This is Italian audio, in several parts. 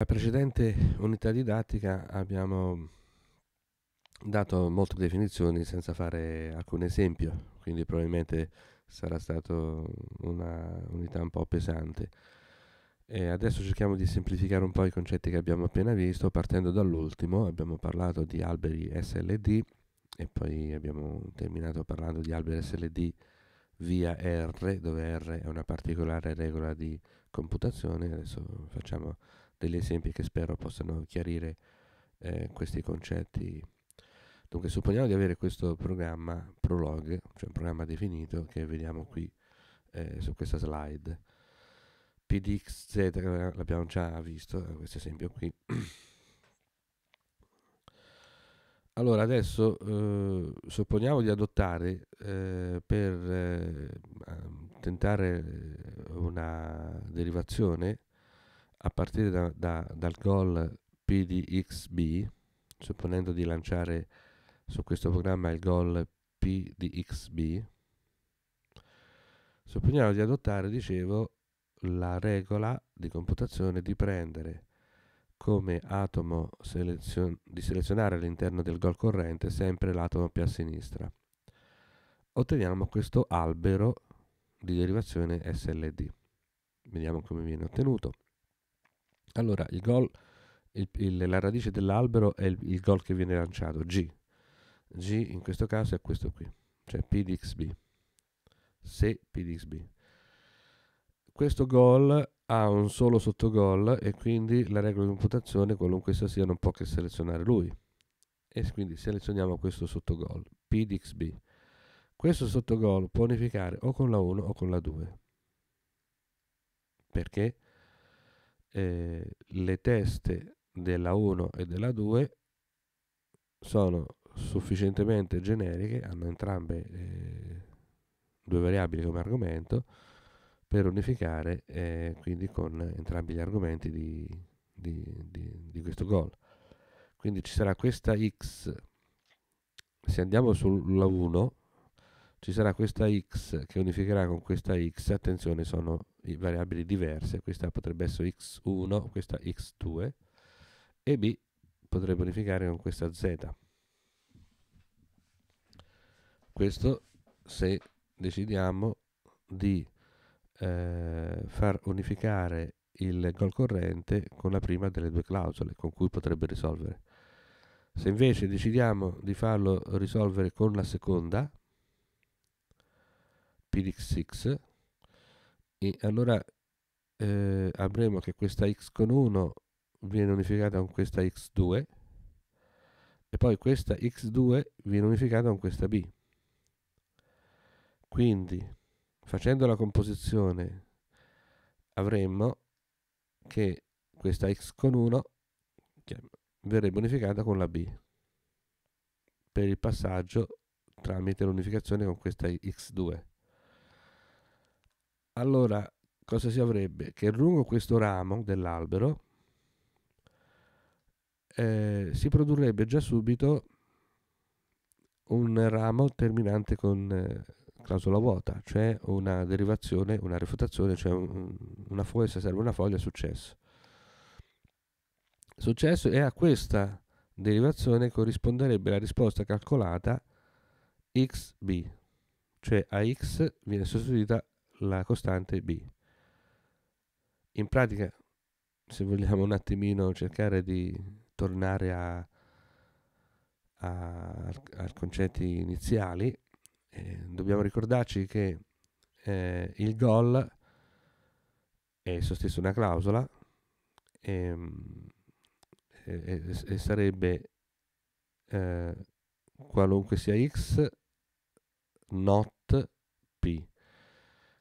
La precedente unità didattica abbiamo dato molte definizioni senza fare alcun esempio, quindi probabilmente sarà stata una unità un po' pesante. E adesso cerchiamo di semplificare un po' i concetti che abbiamo appena visto, partendo dall'ultimo, abbiamo parlato di alberi SLD e poi abbiamo terminato parlando di alberi SLD via R, dove R è una particolare regola di computazione, adesso facciamo degli esempi che spero possano chiarire eh, questi concetti. Dunque, supponiamo di avere questo programma Prolog, cioè un programma definito che vediamo qui eh, su questa slide. PDXZ l'abbiamo già visto, eh, questo esempio qui. Allora, adesso eh, supponiamo di adottare eh, per eh, tentare eh, una derivazione a partire da, da, dal gol PDXB, supponendo di lanciare su questo programma il gol PDXB, supponiamo di adottare, dicevo, la regola di computazione di prendere come atomo selezion di selezionare all'interno del gol corrente sempre l'atomo più a sinistra. Otteniamo questo albero di derivazione SLD. Vediamo come viene ottenuto. Allora, il gol, il, il, la radice dell'albero è il, il gol che viene lanciato, G. G in questo caso è questo qui, cioè P di XB. Se P di XB. Questo gol ha un solo sottogol e quindi la regola di computazione, qualunque essa sia, non può che selezionare lui. E quindi selezioniamo questo sottogol, P di XB. Questo sottogol può unificare o con la 1 o con la 2. Perché? eh, le teste della 1 e della 2 sono sufficientemente generiche, hanno entrambe eh, due variabili come argomento, per unificare eh, quindi con entrambi gli argomenti di, di, di, di questo gol. Quindi ci sarà questa x, se andiamo sulla 1 ci sarà questa x che unificherà con questa x, attenzione sono variabili diverse, questa potrebbe essere x1, questa x2, e b potrebbe unificare con questa z. Questo se decidiamo di eh, far unificare il gol corrente con la prima delle due clausole con cui potrebbe risolvere. Se invece decidiamo di farlo risolvere con la seconda, px e allora eh, avremo che questa x con 1 viene unificata con questa x2 e poi questa x2 viene unificata con questa b quindi facendo la composizione avremmo che questa x con 1 verrebbe unificata con la b per il passaggio tramite l'unificazione con questa x2 allora cosa si avrebbe? Che lungo questo ramo dell'albero eh, si produrrebbe già subito un ramo terminante con eh, clausola vuota, cioè una derivazione, una refutazione, cioè un, una foglia, se serve una foglia, successo. Successo e a questa derivazione corrisponderebbe la risposta calcolata xb, cioè a x viene sostituita la costante b. In pratica, se vogliamo un attimino cercare di tornare a, a, a concetti iniziali, eh, dobbiamo ricordarci che eh, il gol è esso stesso una clausola ehm, e, e, e sarebbe eh, qualunque sia x not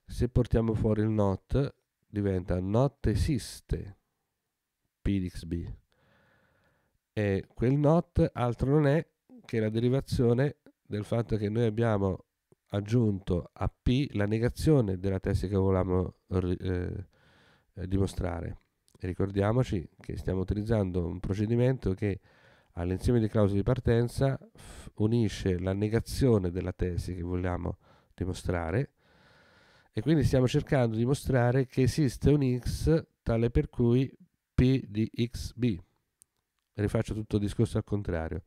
se portiamo fuori il not, diventa not esiste p E quel not altro non è che la derivazione del fatto che noi abbiamo aggiunto a p la negazione della tesi che volevamo eh, eh, dimostrare. E ricordiamoci che stiamo utilizzando un procedimento che all'insieme di clausole di partenza unisce la negazione della tesi che vogliamo dimostrare e quindi stiamo cercando di mostrare che esiste un x tale per cui p di xb. Rifaccio tutto il discorso al contrario.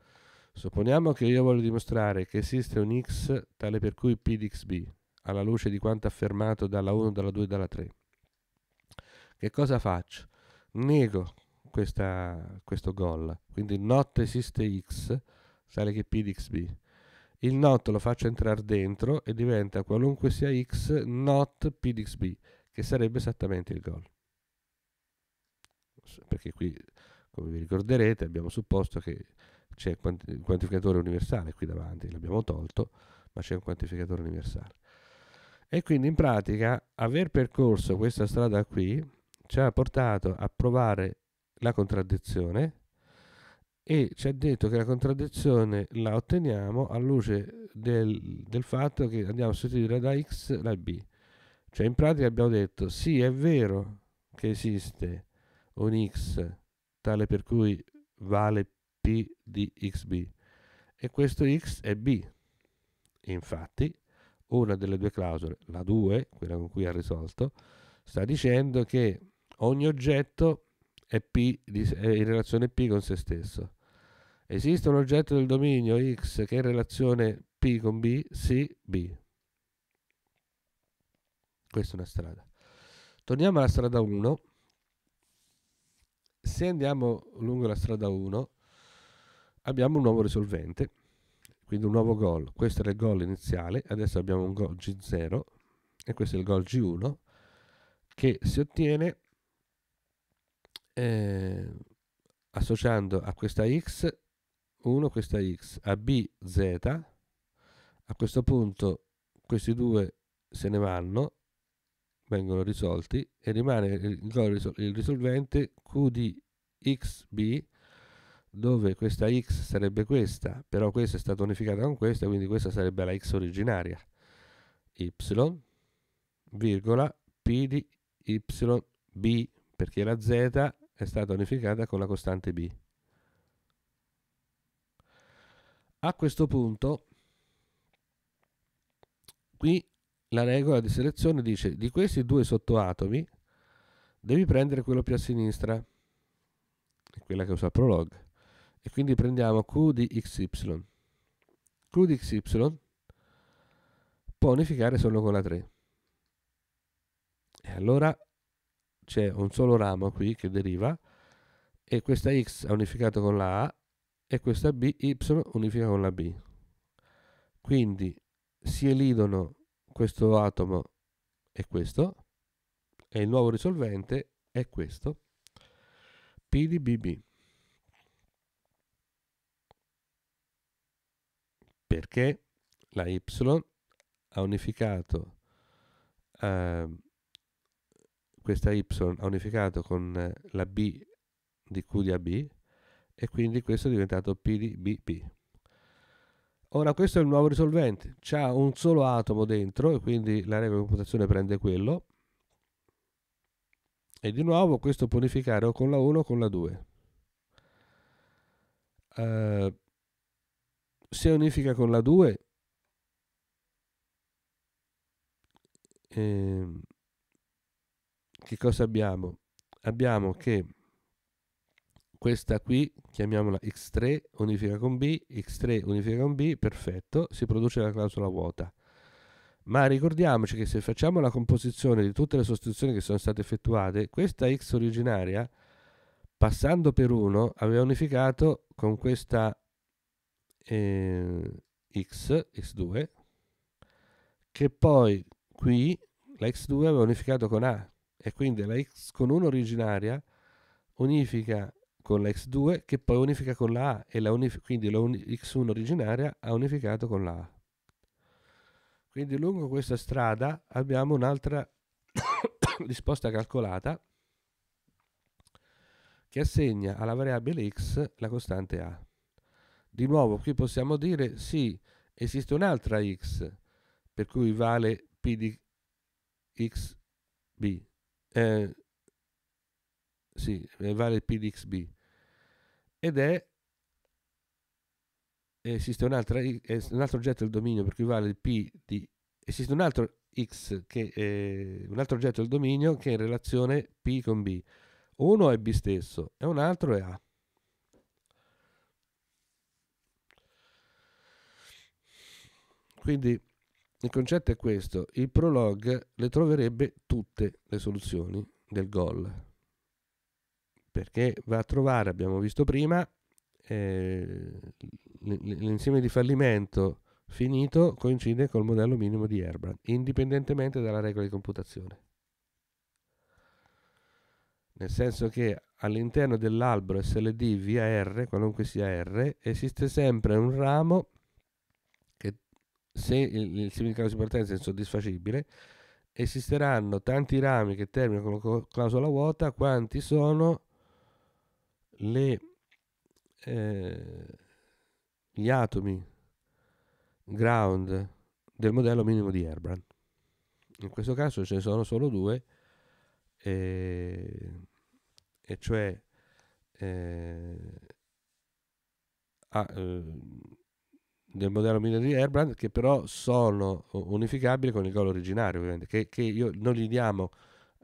Supponiamo che io voglio dimostrare che esiste un x tale per cui p di xb, alla luce di quanto affermato dalla 1, dalla 2 e dalla 3. Che cosa faccio? Nego questa, questo gol, quindi not esiste x, tale che p di xb il not lo faccio entrare dentro e diventa qualunque sia x not p di xb, che sarebbe esattamente il gol. Perché qui, come vi ricorderete, abbiamo supposto che c'è il quantificatore universale qui davanti, l'abbiamo tolto, ma c'è un quantificatore universale. E quindi in pratica aver percorso questa strada qui ci ha portato a provare la contraddizione e ci ha detto che la contraddizione la otteniamo alla luce del, del, fatto che andiamo a sostituire da X la B. Cioè in pratica abbiamo detto sì è vero che esiste un X tale per cui vale P di XB e questo X è B. Infatti una delle due clausole, la 2, quella con cui ha risolto, sta dicendo che ogni oggetto è, P di, è in relazione P con se stesso. Esiste un oggetto del dominio X che è in relazione P con B? Sì, B. Questa è una strada. Torniamo alla strada 1. Se andiamo lungo la strada 1 abbiamo un nuovo risolvente, quindi un nuovo gol. Questo era il gol iniziale, adesso abbiamo un gol G0 e questo è il gol G1 che si ottiene eh, associando a questa x 1 questa x a b z a questo punto questi due se ne vanno vengono risolti e rimane il risolvente q di x b dove questa x sarebbe questa però questa è stata unificata con questa quindi questa sarebbe la x originaria y virgola p di y b perché la z è stata unificata con la costante b. A questo punto, qui la regola di selezione dice di questi due sottoatomi devi prendere quello più a sinistra, quella che usa Prolog, e quindi prendiamo Q di XY. Q di XY può unificare solo con la 3. E allora c'è un solo ramo qui che deriva e questa x ha unificato con la a e questa b y unifica con la b quindi si elidono questo atomo e questo e il nuovo risolvente è questo p di bb perché la y ha unificato ehm, questa y ha unificato con eh, la b di q di ab e quindi questo è diventato p di bp. Ora questo è il nuovo risolvente, c'è un solo atomo dentro e quindi la regola di computazione prende quello e di nuovo questo può unificare o con la 1 o con la 2. Uh, eh, se unifica con la 2 ehm, che cosa abbiamo? Abbiamo che questa qui, chiamiamola x3 unifica con b, x3 unifica con b, perfetto, si produce la clausola vuota. Ma ricordiamoci che se facciamo la composizione di tutte le sostituzioni che sono state effettuate, questa x originaria, passando per 1, aveva unificato con questa eh, x, x2, che poi qui la x2 aveva unificato con a, e quindi la x con 1 originaria unifica con la x2 che poi unifica con la a e la quindi la x1 originaria ha unificato con la a. Quindi lungo questa strada abbiamo un'altra risposta calcolata che assegna alla variabile x la costante a. Di nuovo qui possiamo dire sì, esiste un'altra x per cui vale p di xb eh, sì, vale PDXB ed è esiste un altro, un altro oggetto del dominio per cui vale il P di esiste un altro X che è eh, un altro oggetto del dominio che è in relazione P con B uno è B stesso e un altro è A quindi il concetto è questo, il prolog le troverebbe tutte le soluzioni del gol, perché va a trovare, abbiamo visto prima, eh, l'insieme di fallimento finito coincide col modello minimo di Herbrand, indipendentemente dalla regola di computazione. Nel senso che all'interno dell'albero SLD via R, qualunque sia R, esiste sempre un ramo se il, il simile clausola di partenza è insoddisfacibile, esisteranno tanti rami che terminano con la clausola vuota quanti sono le, eh, gli atomi ground del modello minimo di Herbrand. In questo caso ce ne sono solo due, eh, e cioè eh, ah, eh, del modello migliore di Airbrand che però sono unificabili con il gol originario ovviamente che, che io, noi li diamo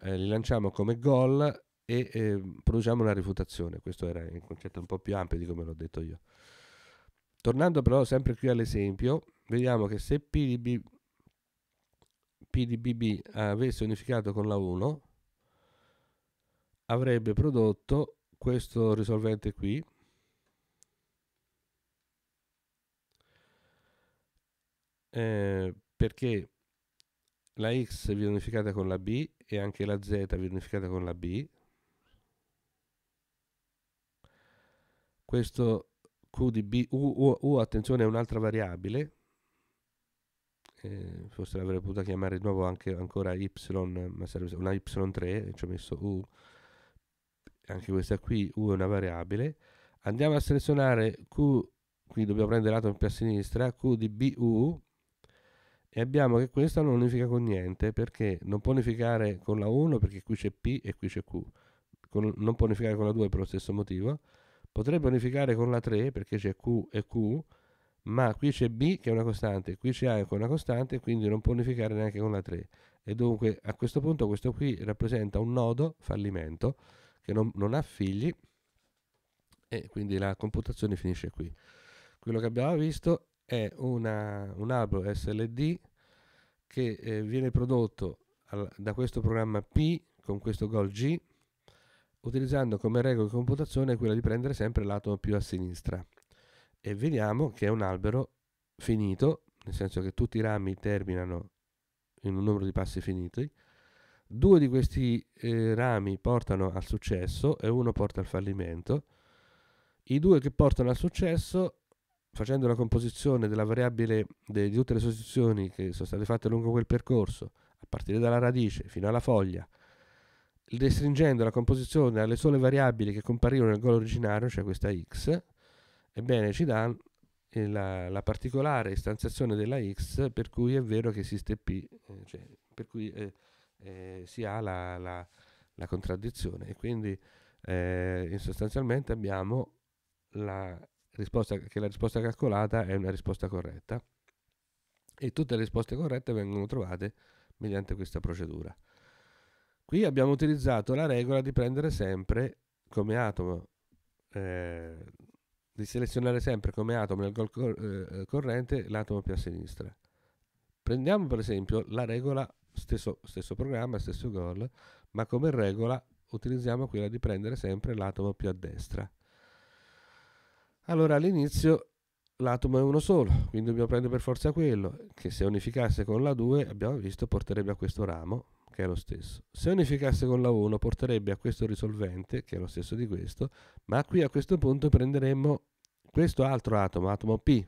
eh, li lanciamo come gol e eh, produciamo una rifutazione questo era il concetto un po' più ampio di come l'ho detto io tornando però sempre qui all'esempio vediamo che se PDB, PDBB avesse unificato con la 1 avrebbe prodotto questo risolvente qui eh, perché la X viene unificata con la B e anche la Z viene unificata con la B. Questo Q di B, U, U, U attenzione è un'altra variabile, eh, forse l'avrei potuta chiamare di nuovo anche, ancora Y, ma sarebbe una Y3, ci ho messo U, anche questa qui U è una variabile. Andiamo a selezionare Q, qui dobbiamo prendere l'atomo più a sinistra, Q di BU, e abbiamo che questa non unifica con niente perché non può unificare con la 1 perché qui c'è P e qui c'è Q, con, non può unificare con la 2 per lo stesso motivo, potrebbe unificare con la 3 perché c'è Q e Q, ma qui c'è B che è una costante, qui c'è A che è una costante, quindi non può unificare neanche con la 3. E dunque a questo punto questo qui rappresenta un nodo fallimento che non, non ha figli e quindi la computazione finisce qui. Quello che abbiamo visto è una, un albero SLD che eh, viene prodotto al, da questo programma P con questo gol G utilizzando come regola di computazione quella di prendere sempre l'atomo più a sinistra e vediamo che è un albero finito nel senso che tutti i rami terminano in un numero di passi finiti due di questi eh, rami portano al successo e uno porta al fallimento i due che portano al successo facendo la composizione della variabile de, di tutte le sostituzioni che sono state fatte lungo quel percorso, a partire dalla radice fino alla foglia, restringendo la composizione alle sole variabili che comparivano nel gol originario, cioè questa x, ebbene ci dà la, la, particolare istanziazione della x per cui è vero che esiste p, eh, cioè per cui eh, eh, si ha la, la, la, contraddizione e quindi eh, sostanzialmente abbiamo la risposta, che la risposta calcolata è una risposta corretta e tutte le risposte corrette vengono trovate mediante questa procedura. Qui abbiamo utilizzato la regola di prendere sempre come atomo, eh, di selezionare sempre come atomo nel gol cor eh, corrente l'atomo più a sinistra. Prendiamo per esempio la regola, stesso, stesso programma, stesso gol, ma come regola utilizziamo quella di prendere sempre l'atomo più a destra. Allora all'inizio l'atomo è uno solo, quindi dobbiamo prendere per forza quello, che se unificasse con la 2, abbiamo visto, porterebbe a questo ramo, che è lo stesso. Se unificasse con la 1, porterebbe a questo risolvente, che è lo stesso di questo, ma qui a questo punto prenderemmo questo altro atomo, atomo P,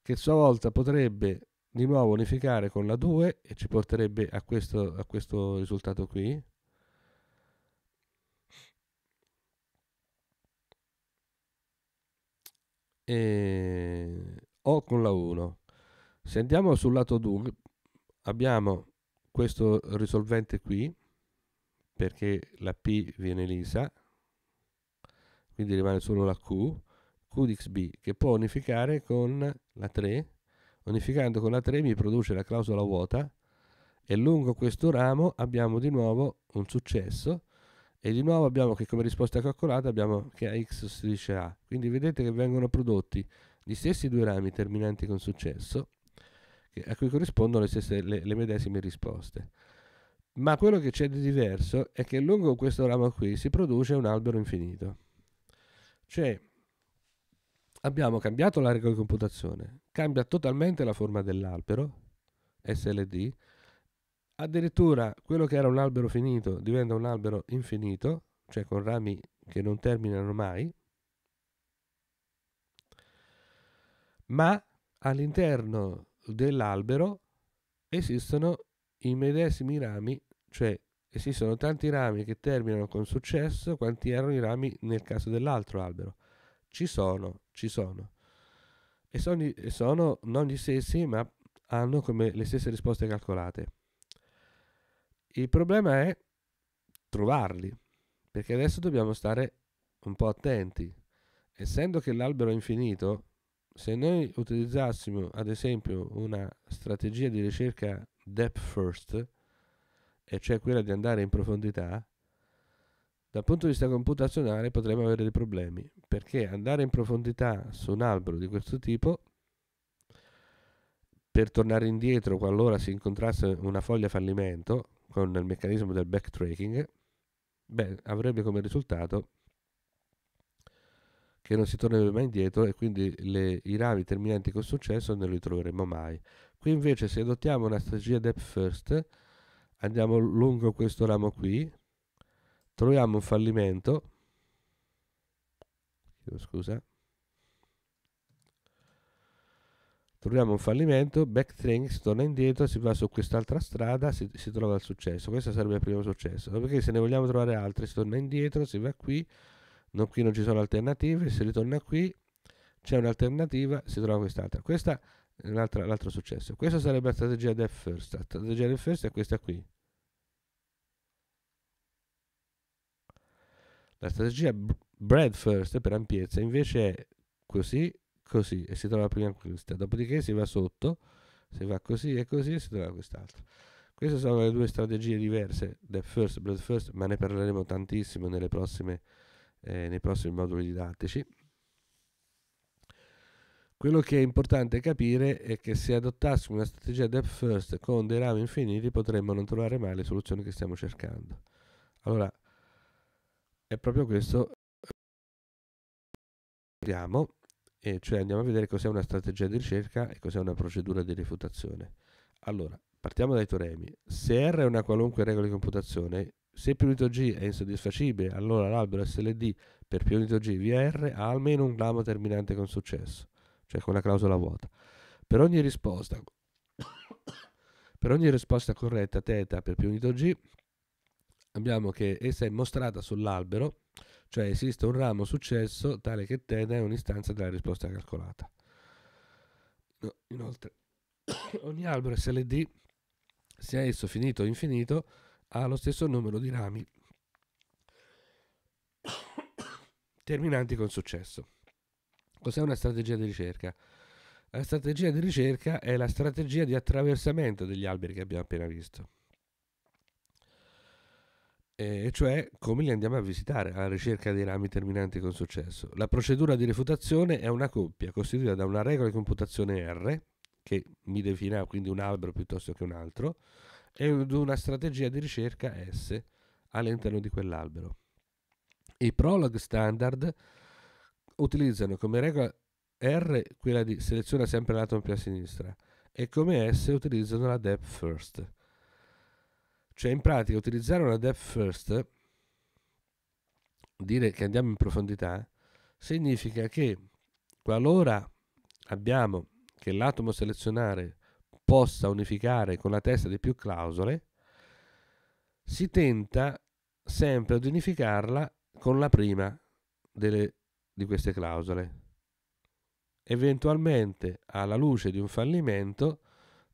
che a sua volta potrebbe di nuovo unificare con la 2 e ci porterebbe a questo, a questo risultato qui, e ehm, O con la 1. Se andiamo sul lato 2 abbiamo questo risolvente qui perché la P viene lisa, quindi rimane solo la Q, Q di XB che può unificare con la 3, unificando con la 3 mi produce la clausola vuota e lungo questo ramo abbiamo di nuovo un successo e di nuovo abbiamo che come risposta calcolata abbiamo che AX sostituisce A. Quindi vedete che vengono prodotti gli stessi due rami terminanti con successo, a cui corrispondono le, stesse, le, le medesime risposte. Ma quello che c'è di diverso è che lungo questo ramo qui si produce un albero infinito. Cioè, abbiamo cambiato l'arco di computazione, cambia totalmente la forma dell'albero, SLD, Addirittura quello che era un albero finito diventa un albero infinito, cioè con rami che non terminano mai, ma all'interno dell'albero esistono i medesimi rami, cioè esistono tanti rami che terminano con successo quanti erano i rami nel caso dell'altro albero. Ci sono, ci sono. E sono, sono non gli stessi, ma hanno come le stesse risposte calcolate. Il problema è trovarli, perché adesso dobbiamo stare un po' attenti. Essendo che l'albero è infinito, se noi utilizzassimo ad esempio una strategia di ricerca depth first, e cioè quella di andare in profondità, dal punto di vista computazionale potremmo avere dei problemi, perché andare in profondità su un albero di questo tipo, per tornare indietro qualora si incontrasse una foglia fallimento, con il meccanismo del backtracking, beh, avrebbe come risultato che non si tornerebbe mai indietro e quindi le, i rami terminanti con successo non li troveremo mai. Qui invece se adottiamo una strategia depth first, andiamo lungo questo ramo qui, troviamo un fallimento, scusa, Troviamo un fallimento, backthings, torna indietro, si va su quest'altra strada, si, si, trova il successo. Questo sarebbe il primo successo. Dopodiché se ne vogliamo trovare altri, si torna indietro, si va qui, non, qui non ci sono alternative, si ritorna qui, c'è un'alternativa, si trova quest'altra. Questa è l'altro successo. Questa sarebbe la strategia del first. La strategia del first è questa qui. La strategia bread first per ampiezza invece è così così e si trova prima questa, dopodiché si va sotto, si va così e così e si trova quest'altra. Queste sono le due strategie diverse del first blood first, ma ne parleremo tantissimo prossime, eh, nei prossimi moduli didattici. Quello che è importante capire è che se adottassimo una strategia depth first con dei rami infiniti potremmo non trovare mai le soluzioni che stiamo cercando. Allora, è proprio questo. Vediamo eh, cioè andiamo a vedere cos'è una strategia di ricerca e cos'è una procedura di rifutazione. Allora, partiamo dai teoremi. Se R è una qualunque regola di computazione, se più unito G è insoddisfacibile, allora l'albero SLD per più unito G via R ha almeno un glamo terminante con successo, cioè con una clausola vuota. Per ogni risposta, per ogni risposta corretta θ per più unito G, abbiamo che essa è mostrata sull'albero cioè esiste un ramo successo tale che tena è un'istanza della risposta calcolata. No, inoltre, ogni albero SLD, sia esso finito o infinito, ha lo stesso numero di rami terminanti con successo. Cos'è una strategia di ricerca? La strategia di ricerca è la strategia di attraversamento degli alberi che abbiamo appena visto e cioè come li andiamo a visitare alla ricerca dei rami terminanti con successo. La procedura di refutazione è una coppia costituita da una regola di computazione R, che mi defina ah, quindi un albero piuttosto che un altro, e una strategia di ricerca S all'interno di quell'albero. I prolog standard utilizzano come regola R quella di seleziona sempre l'atomo più a sinistra e come S utilizzano la depth first cioè in pratica utilizzare una depth first, dire che andiamo in profondità, significa che qualora abbiamo che l'atomo selezionare possa unificare con la testa di più clausole, si tenta sempre ad unificarla con la prima delle, di queste clausole. Eventualmente, alla luce di un fallimento,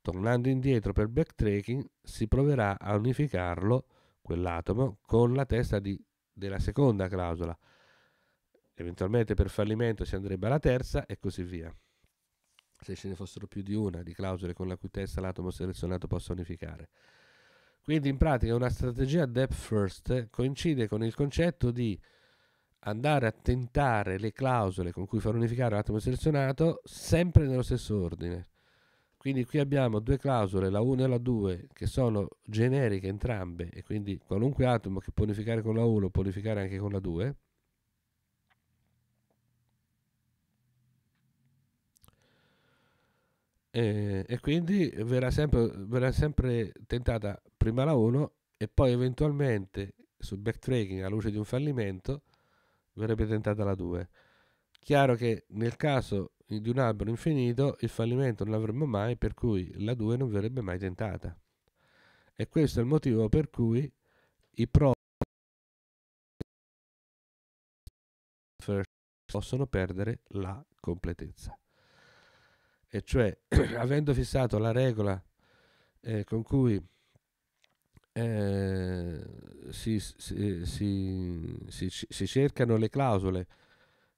Tornando indietro per backtracking si proverà a unificarlo, quell'atomo, con la testa di, della seconda clausola. Eventualmente per fallimento si andrebbe alla terza e così via. Se ce ne fossero più di una di clausole con la cui testa l'atomo selezionato possa unificare. Quindi in pratica una strategia depth first coincide con il concetto di andare a tentare le clausole con cui far unificare l'atomo selezionato sempre nello stesso ordine. Quindi qui abbiamo due clausole, la 1 e la 2, che sono generiche entrambe e quindi qualunque atomo che può unificare con la 1 può unificare anche con la 2. E, e quindi verrà sempre, verrà sempre tentata prima la 1 e poi eventualmente sul backtracking alla luce di un fallimento verrebbe tentata la 2. Chiaro che nel caso di un albero infinito il fallimento non l'avremmo mai, per cui la 2 non verrebbe mai tentata. E questo è il motivo per cui i pro possono perdere la completezza. E cioè, avendo fissato la regola eh, con cui eh, si, si, si, si cercano le clausole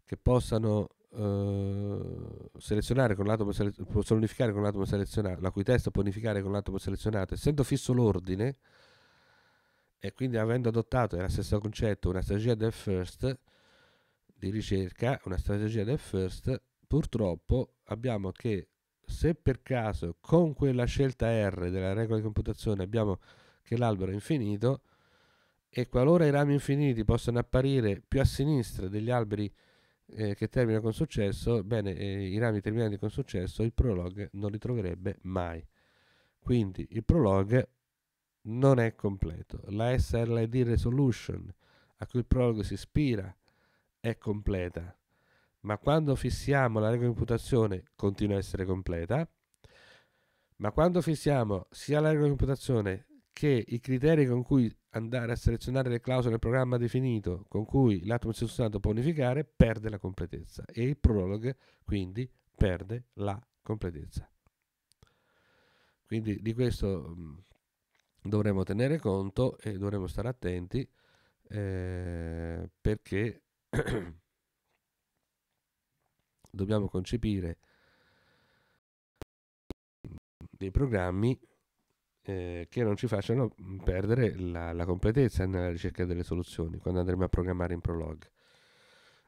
che possano eh, selezionare con l'atomo selezionato, solidificare con l'atomo selezionato, la cui testa può unificare con l'atomo selezionato, essendo fisso l'ordine e quindi avendo adottato, era stesso concetto, una strategia del first di ricerca, una strategia del first, purtroppo abbiamo che se per caso con quella scelta R della regola di computazione abbiamo che l'albero è infinito e qualora i rami infiniti possano apparire più a sinistra degli alberi infiniti eh, che termina con successo, bene, eh, i rami terminati con successo, il prologue non li troverebbe mai. Quindi il prologue non è completo. La SLD resolution a cui il prologue si ispira è completa, ma quando fissiamo la regola di imputazione continua a essere completa, ma quando fissiamo sia la regola di imputazione che i criteri con cui andare a selezionare le clausole del programma definito con cui l'atto amministrativo può unificare perde la completezza e il prologue quindi perde la completezza. Quindi di questo mh, mm, dovremo tenere conto e dovremo stare attenti eh, perché dobbiamo concepire dei programmi eh, che non ci facciano mm, perdere la, la, completezza nella ricerca delle soluzioni quando andremo a programmare in Prolog.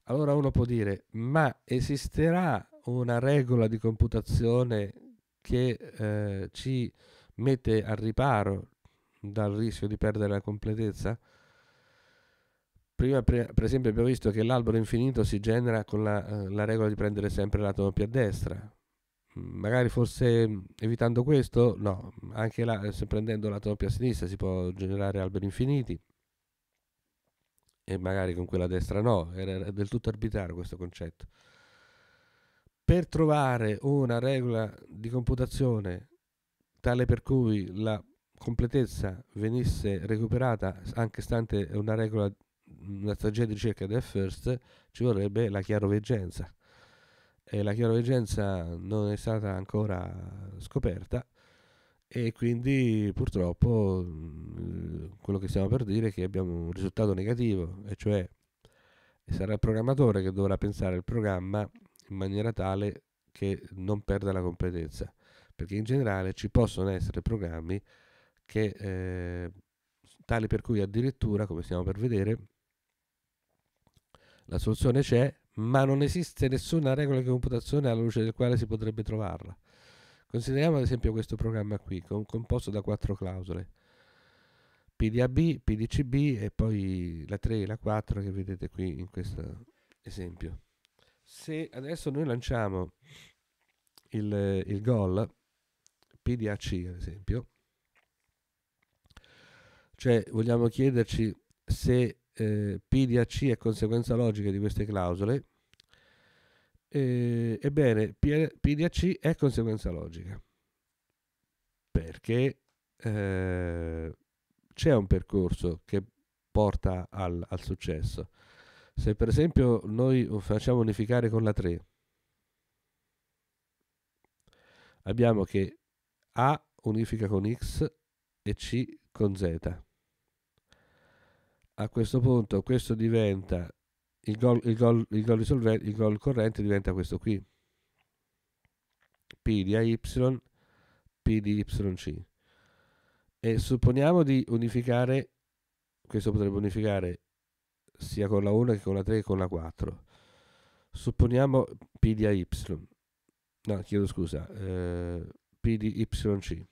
Allora uno può dire, ma esisterà una regola di computazione che eh, ci mette al riparo dal rischio di perdere la completezza? Prima, pre, per esempio, abbiamo visto che l'albero infinito si genera con la, eh, la regola di prendere sempre l'atomo più a destra, magari forse mm, evitando questo, no, anche la, eh, se prendendo la doppia sinistra si può generare alberi infiniti e magari con quella destra no, era del tutto arbitrario questo concetto. Per trovare una regola di computazione tale per cui la completezza venisse recuperata anche stante una regola, mm, una strategia di ricerca del first, ci vorrebbe la chiaroveggenza e la chiaroveggenza non è stata ancora scoperta e quindi purtroppo quello che stiamo per dire è che abbiamo un risultato negativo e cioè sarà il programmatore che dovrà pensare il programma in maniera tale che non perda la competenza perché in generale ci possono essere programmi che eh, tali per cui addirittura come stiamo per vedere la soluzione c'è ma non esiste nessuna regola di computazione alla luce del quale si potrebbe trovarla. Consideriamo ad esempio questo programma qui, con, composto da quattro clausole. PDAB, PDCB e poi la 3 e la 4 che vedete qui in questo esempio. Se adesso noi lanciamo il, il gol PDAC ad esempio, cioè vogliamo chiederci se eh, PDAC è conseguenza logica di queste clausole, eh, ebbene PDAC è conseguenza logica perché eh, c'è un percorso che porta al, al, successo. Se per esempio noi facciamo unificare con la 3, abbiamo che A unifica con X e C con Z a questo punto questo diventa il gol, il gol, il gol, risolvente, il gol corrente diventa questo qui P di AY P di YC e supponiamo di unificare questo potrebbe unificare sia con la 1 che con la 3 che con la 4 supponiamo P di AY no chiedo scusa eh, P di YC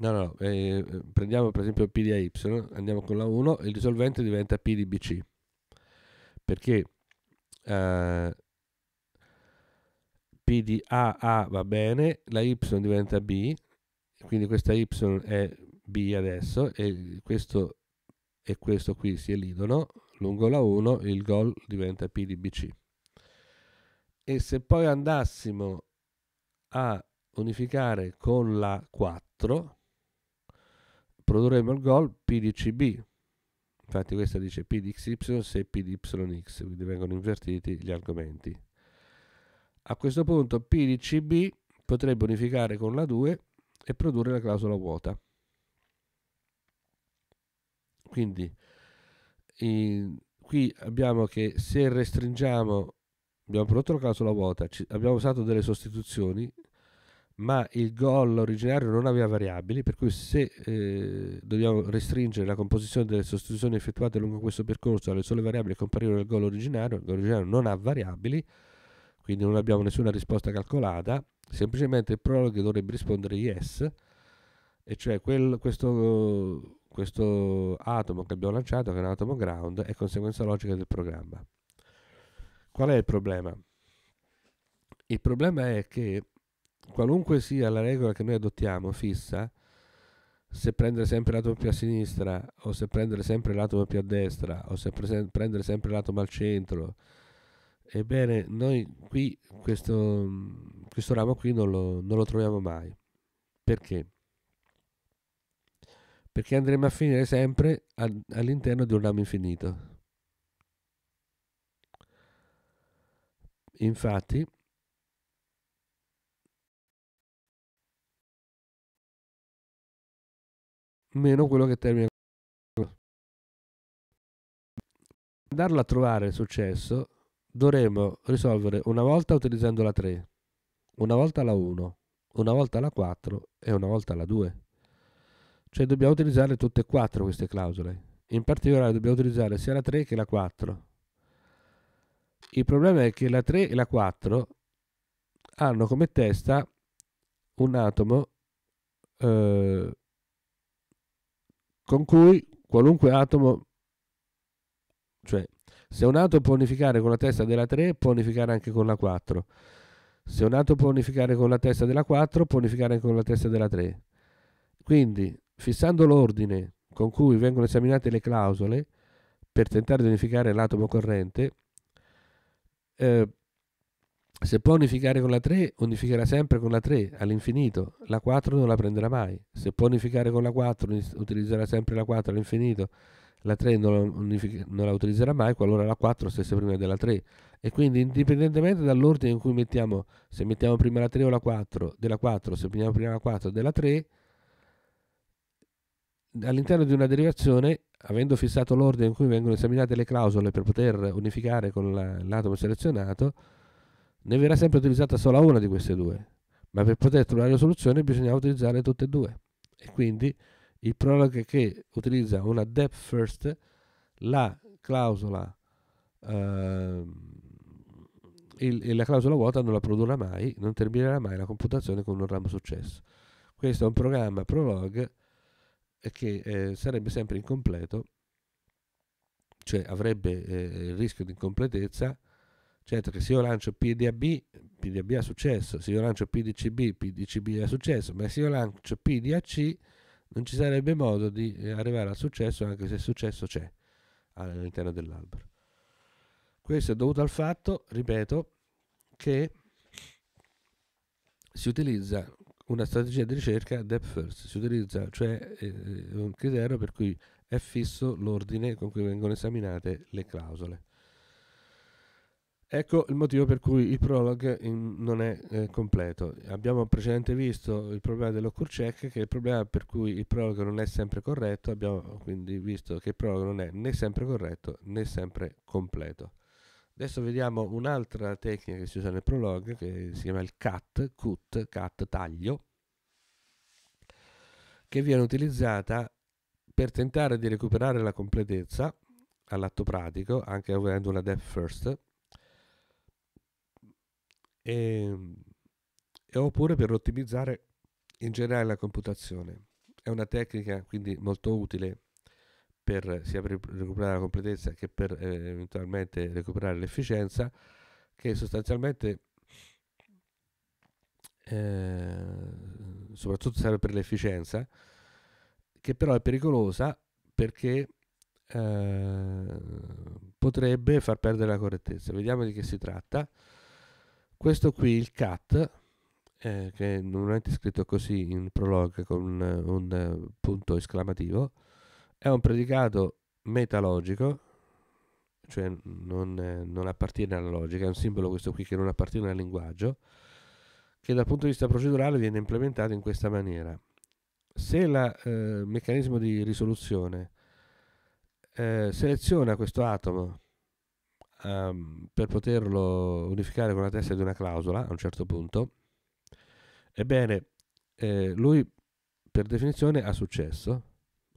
No, no, eh, eh, prendiamo per esempio P di AY, andiamo con la 1 e il risolvente diventa P di BC. Perché eh, P di AA va bene, la Y diventa B, quindi questa Y è B adesso e questo e questo qui si elidono, lungo la 1 il gol diventa P di BC. E se poi andassimo a unificare con la 4, produrremo il gol P di CB. Infatti questa dice P di XY se P di YX, quindi vengono invertiti gli argomenti. A questo punto P di CB potrebbe unificare con la 2 e produrre la clausola vuota. Quindi in, qui abbiamo che se restringiamo, abbiamo prodotto la clausola vuota, ci, abbiamo usato delle sostituzioni ma il gol originario non aveva variabili, per cui se eh, dobbiamo restringere la composizione delle sostituzioni effettuate lungo questo percorso alle sole variabili che comparivano nel gol originario, il gol originario non ha variabili, quindi non abbiamo nessuna risposta calcolata, semplicemente il prologo dovrebbe rispondere yes, e cioè quel, questo, questo atomo che abbiamo lanciato, che è un atomo ground, è conseguenza logica del programma. Qual è il problema? Il problema è che qualunque sia la regola che noi adottiamo fissa, se prendere sempre l'atomo più a sinistra o se prendere sempre l'atomo più a destra o se prese- prendere sempre l'atomo al centro, ebbene noi qui questo, questo ramo qui non lo, non lo troviamo mai. Perché? Perché andremo a finire sempre all'interno di un ramo infinito. Infatti, meno quello che termina con andarla a trovare il successo dovremo risolvere una volta utilizzando la 3 una volta la 1 una volta la 4 e una volta la 2 cioè dobbiamo utilizzare tutte e quattro queste clausole in particolare dobbiamo utilizzare sia la 3 che la 4 il problema è che la 3 e la 4 hanno come testa un atomo eh, con cui qualunque atomo, cioè se un atomo può unificare con la testa della 3, può unificare anche con la 4. Se un atomo può unificare con la testa della 4, può unificare anche con la testa della 3. Quindi, fissando l'ordine con cui vengono esaminate le clausole, per tentare di unificare l'atomo corrente, eh, se può unificare con la 3, unificherà sempre con la 3 all'infinito, la 4 non la prenderà mai. Se può unificare con la 4, utilizzerà sempre la 4 all'infinito, la 3 non la, unific- non la utilizzerà mai, qualora la 4 stesse prima della 3. E quindi indipendentemente dall'ordine in cui mettiamo, se mettiamo prima la 3 o la 4, della 4, se mettiamo prima la 4 o della 3, all'interno di una derivazione, avendo fissato l'ordine in cui vengono esaminate le clausole per poter unificare con la, l'atomo selezionato, ne verrà sempre utilizzata solo una di queste due, ma per poter trovare la soluzione bisogna utilizzare tutte e due. E quindi il prologue che utilizza una depth first, la clausola, eh, il, la clausola vuota non la produrrà mai, non terminerà mai la computazione con un ramo successo. Questo è un programma prolog che eh, sarebbe sempre incompleto, cioè avrebbe eh, il rischio di incompletezza Certo che se io lancio PDAB, PDAB ha successo, se io lancio PDCB, PDCB ha successo, ma se io lancio PDAC non ci sarebbe modo di eh, arrivare al successo anche se il successo c'è all'interno dell'albero. Questo è dovuto al fatto, ripeto, che si utilizza una strategia di ricerca depth first, si utilizza cioè eh, eh un criterio per cui è fisso l'ordine con cui vengono esaminate le clausole. Ecco il motivo per cui il prologue in, non è eh, completo. Abbiamo precedentemente visto il problema dell'occur check, che è il problema per cui il prologue non è sempre corretto, abbiamo quindi visto che il prologue non è né sempre corretto né sempre completo. Adesso vediamo un'altra tecnica che si usa nel prologue, che si chiama il cut, cut, cut, taglio, che viene utilizzata per tentare di recuperare la completezza all'atto pratico, anche avendo una depth first, e, ehm, e oppure per ottimizzare in generale la computazione. È una tecnica quindi molto utile per, sia per recuperare la completezza che per eh, eventualmente recuperare l'efficienza, che sostanzialmente eh, soprattutto serve per l'efficienza, che però è pericolosa perché eh, potrebbe far perdere la correttezza. Vediamo di che si tratta questo qui il cat eh, che normalmente è scritto così in prologo con un, un eh, punto esclamativo è un predicato metalogico cioè non, eh, non, appartiene alla logica, è un simbolo questo qui che non appartiene al linguaggio, che dal punto di vista procedurale viene implementato in questa maniera. Se il eh, meccanismo di risoluzione eh, seleziona questo atomo um, per poterlo unificare con la testa di una clausola a un certo punto, ebbene, eh, lui per definizione ha successo,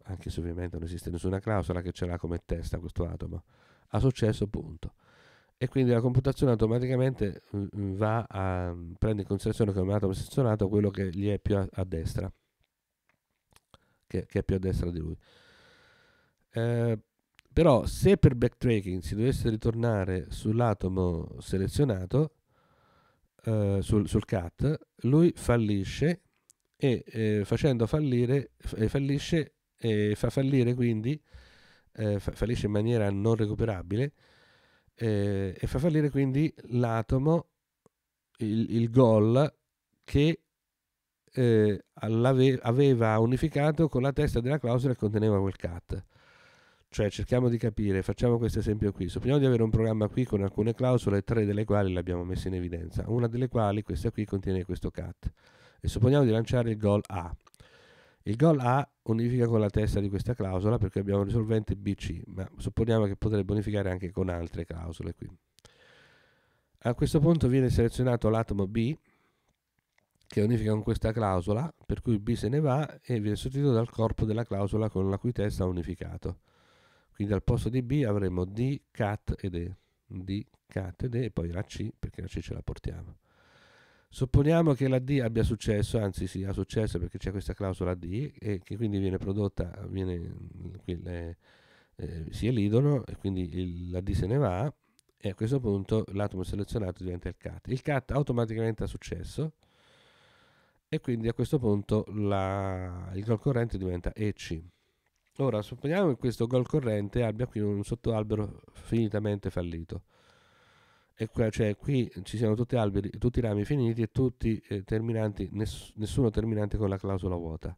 anche se ovviamente non esiste nessuna clausola che ce l'ha come testa questo atomo, ha successo punto. E quindi la computazione automaticamente mm, mm, va a mm, prendere in considerazione come atomo sezionato quello che gli è più a, a destra, che, che, è più a destra di lui. Eh, però se per backtracking si dovesse ritornare sull'atomo selezionato, eh, sul, sul, cat, lui fallisce e eh, facendo fallire, eh, fallisce e fa fallire quindi, eh, fa, fallisce in maniera non recuperabile eh, e fa fallire quindi l'atomo, il, il gol che eh, aveva unificato con la testa della clausola che conteneva quel cat. Cioè cerchiamo di capire, facciamo questo esempio qui, supponiamo di avere un programma qui con alcune clausole, tre delle quali le abbiamo messe in evidenza, una delle quali, questa qui, contiene questo cat. E supponiamo di lanciare il goal A. Il goal A unifica con la testa di questa clausola perché abbiamo un risolvente BC, ma supponiamo che potrebbe unificare anche con altre clausole qui. A questo punto viene selezionato l'atomo B che unifica con questa clausola, per cui B se ne va e viene sostituito dal corpo della clausola con la cui testa ha unificato. Quindi al posto di B avremo D, cat ed E. D, cat ed E e poi la C perché la C ce la portiamo. Supponiamo che la D abbia successo, anzi sì, ha successo perché c'è questa clausola D e che quindi viene prodotta, viene, quelle, eh, si elidono e quindi il, la D se ne va e a questo punto l'atomo selezionato diventa il cat. Il cat automaticamente ha successo e quindi a questo punto la, il concorrente diventa EC. Ora, supponiamo che questo gol corrente abbia qui un sottoalbero finitamente fallito. E qua, cioè, qui ci siano tutti, alberi, tutti i rami finiti e tutti eh, terminanti, ness- nessuno terminante con la clausola vuota.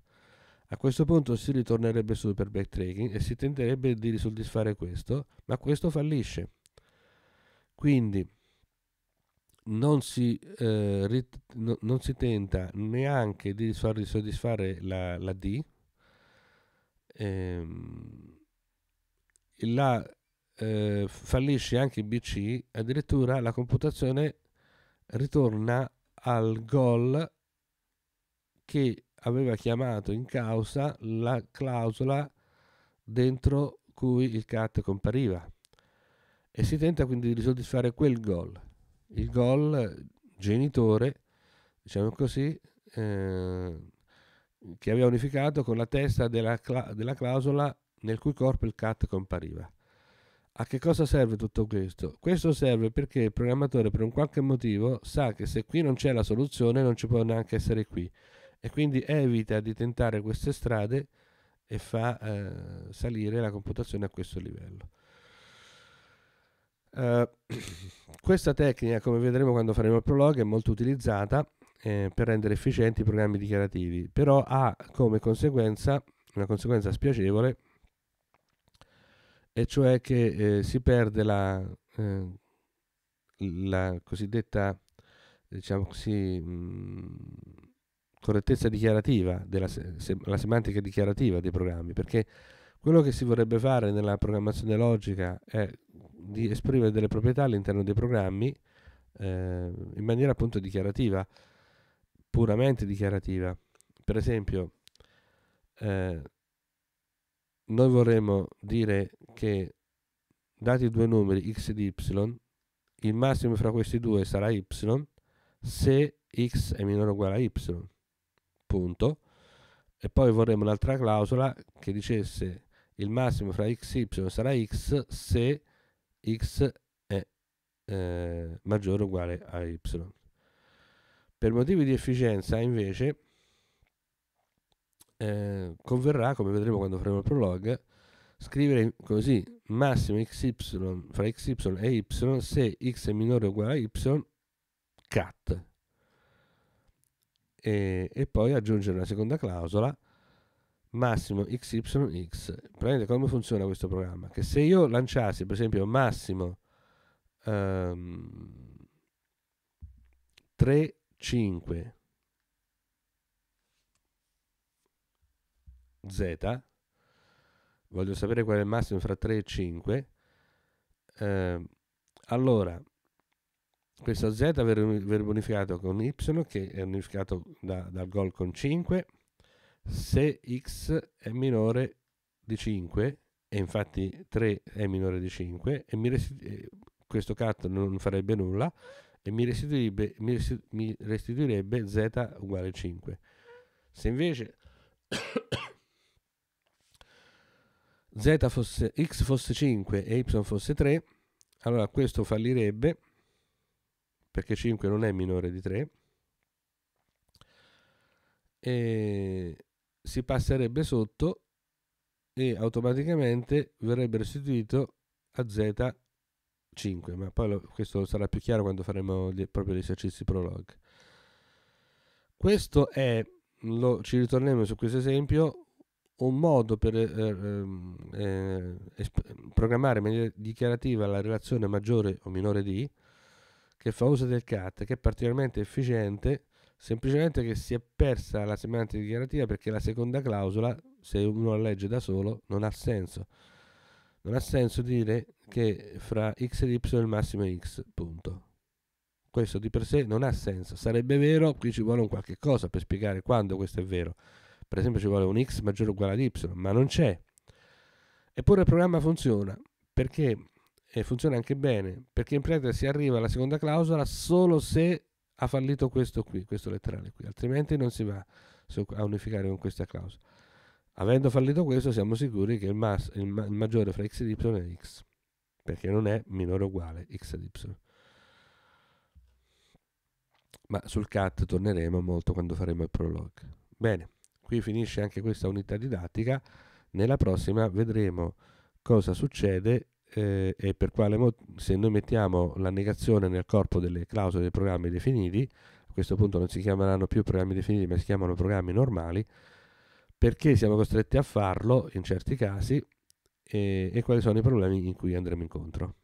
A questo punto si ritornerebbe su per backtracking e si tenterebbe di risoddisfare questo, ma questo fallisce. Quindi non si, eh, rit- no, non si tenta neanche di soddisfare la, la D, ehm, la, eh, fallisce anche BC, addirittura la computazione ritorna al gol che aveva chiamato in causa la clausola dentro cui il cat compariva e si tenta quindi di soddisfare quel gol, il gol genitore, diciamo così, eh, che aveva unificato con la testa della, cla- della clausola nel cui corpo il cat compariva. A che cosa serve tutto questo? Questo serve perché il programmatore per un qualche motivo sa che se qui non c'è la soluzione non ci può neanche essere qui e quindi evita di tentare queste strade e fa eh, salire la computazione a questo livello. Uh, questa tecnica, come vedremo quando faremo il prologo, è molto utilizzata eh, per rendere efficienti i programmi dichiarativi, però ha come conseguenza una conseguenza spiacevole, e cioè che eh, si perde la, eh, la cosiddetta diciamo così, mh, mm, correttezza dichiarativa, della se la semantica dichiarativa dei programmi, perché quello che si vorrebbe fare nella programmazione logica è di esprimere delle proprietà all'interno dei programmi eh, in maniera appunto dichiarativa puramente dichiarativa. Per esempio, eh, noi vorremmo dire che dati due numeri x ed y, il massimo fra questi due sarà y se x è minore o uguale a y. Punto. E poi vorremmo un'altra clausola che dicesse il massimo fra x e y sarà x se x è eh, maggiore o uguale a y. Per motivi di efficienza, invece, eh, converrà, come vedremo quando faremo il prologue, scrivere così massimo xy fra xy e y se x è minore o uguale a y cat e, e, poi aggiungere una seconda clausola massimo xyx prendete come funziona questo programma che se io lanciassi per esempio massimo um, ehm, 3 5 z voglio sapere qual è il massimo fra 3 e 5 eh, allora questo z verrebbe unificato con y che è unificato da, dal gol con 5 se x è minore di 5 e infatti 3 è minore di 5 e mi resti- questo cut non farebbe nulla e mi restituirebbe, mi restitu- mi restituirebbe z uguale 5. Se invece z fosse, x fosse 5 e y fosse 3, allora questo fallirebbe perché 5 non è minore di 3 e si passerebbe sotto e automaticamente verrebbe restituito a z 5, ma poi lo, questo sarà più chiaro quando faremo gli, proprio gli esercizi prologue. Questo è, lo, ci ritorneremo su questo esempio, un modo per eh, ehm, eh, esp- programmare in maniera dichiarativa la relazione maggiore o minore di, che fa uso del CAT, che è particolarmente efficiente, semplicemente che si è persa la semantica dichiarativa perché la seconda clausola, se uno la legge da solo, non ha senso non ha senso dire che fra x ed y il massimo è x, punto. Questo di per sé non ha senso. Sarebbe vero, qui ci vuole un qualche cosa per spiegare quando questo è vero. Per esempio ci vuole un x maggiore o uguale ad y, ma non c'è. Eppure il programma funziona, perché e funziona anche bene, perché in pratica si arriva alla seconda clausola solo se ha fallito questo qui, questo letterale qui, altrimenti non si va a unificare con questa clausola. Avendo fallito questo siamo sicuri che il, mas- il, ma- il maggiore fra x ed y è x, perché non è minore o uguale x ed y. Ma sul cat torneremo molto quando faremo il prologue. Bene, qui finisce anche questa unità didattica. Nella prossima vedremo cosa succede eh, e per quale motivo se noi mettiamo la negazione nel corpo delle clausole dei programmi definiti, a questo punto non si chiameranno più programmi definiti ma si chiamano programmi normali, perché siamo costretti a farlo in certi casi e, e quali sono i problemi in cui andremo incontro.